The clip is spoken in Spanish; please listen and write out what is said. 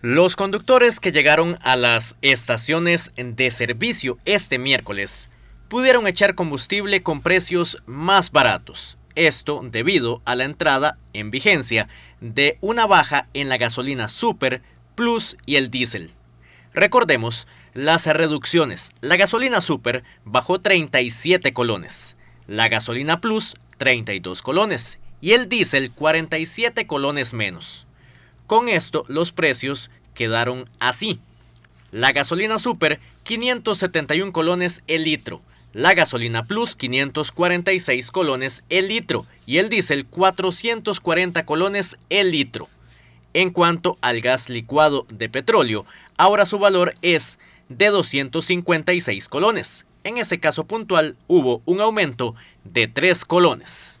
Los conductores que llegaron a las estaciones de servicio este miércoles pudieron echar combustible con precios más baratos. Esto debido a la entrada en vigencia de una baja en la gasolina Super, Plus y el diésel. Recordemos las reducciones. La gasolina Super bajó 37 colones, la gasolina Plus 32 colones y el diésel 47 colones menos. Con esto, los precios quedaron así. La gasolina super, 571 colones el litro. La gasolina plus, 546 colones el litro. Y el diésel, 440 colones el litro. En cuanto al gas licuado de petróleo, ahora su valor es de 256 colones. En ese caso puntual hubo un aumento de 3 colones.